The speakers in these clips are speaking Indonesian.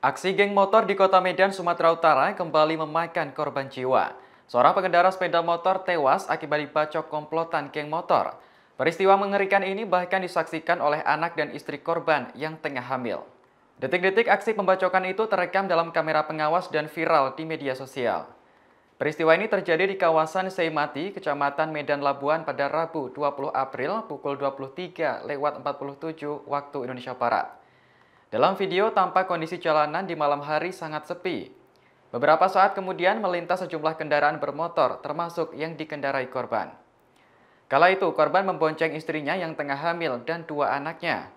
Aksi geng motor di kota Medan, Sumatera Utara kembali memakan korban jiwa. Seorang pengendara sepeda motor tewas akibat dibacok komplotan geng motor. Peristiwa mengerikan ini bahkan disaksikan oleh anak dan istri korban yang tengah hamil. Detik-detik aksi pembacokan itu terekam dalam kamera pengawas dan viral di media sosial. Peristiwa ini terjadi di kawasan Seimati, Kecamatan Medan Labuan pada Rabu 20 April pukul 23 lewat 47 waktu Indonesia Barat. Dalam video, tampak kondisi jalanan di malam hari sangat sepi. Beberapa saat kemudian melintas sejumlah kendaraan bermotor, termasuk yang dikendarai korban. Kala itu, korban membonceng istrinya yang tengah hamil dan dua anaknya.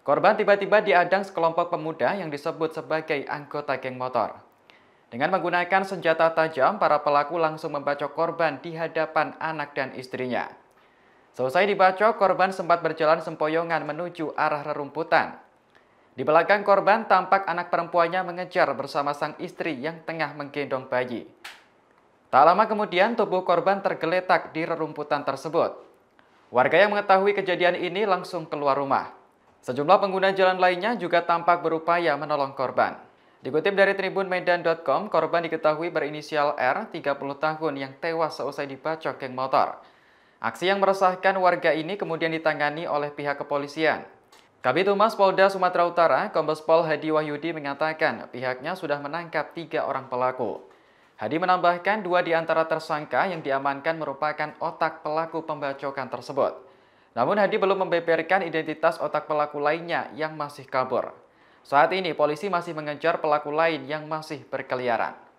Korban tiba-tiba diadang sekelompok pemuda yang disebut sebagai anggota geng motor. Dengan menggunakan senjata tajam, para pelaku langsung membacok korban di hadapan anak dan istrinya. Selesai dibacok, korban sempat berjalan sempoyongan menuju arah rerumputan. Di belakang korban tampak anak perempuannya mengejar bersama sang istri yang tengah menggendong bayi. Tak lama kemudian tubuh korban tergeletak di rerumputan tersebut. Warga yang mengetahui kejadian ini langsung keluar rumah. Sejumlah pengguna jalan lainnya juga tampak berupaya menolong korban. Dikutip dari tribunmedan.com, korban diketahui berinisial R, 30 tahun, yang tewas seusai dibacok geng motor. Aksi yang meresahkan warga ini kemudian ditangani oleh pihak kepolisian. Kabit Humas Polda Sumatera Utara, Kombes Pol Hadi Wahyudi mengatakan pihaknya sudah menangkap tiga orang pelaku. Hadi menambahkan dua di antara tersangka yang diamankan merupakan otak pelaku pembacokan tersebut. Namun Hadi belum membeberkan identitas otak pelaku lainnya yang masih kabur. Saat ini polisi masih mengejar pelaku lain yang masih berkeliaran.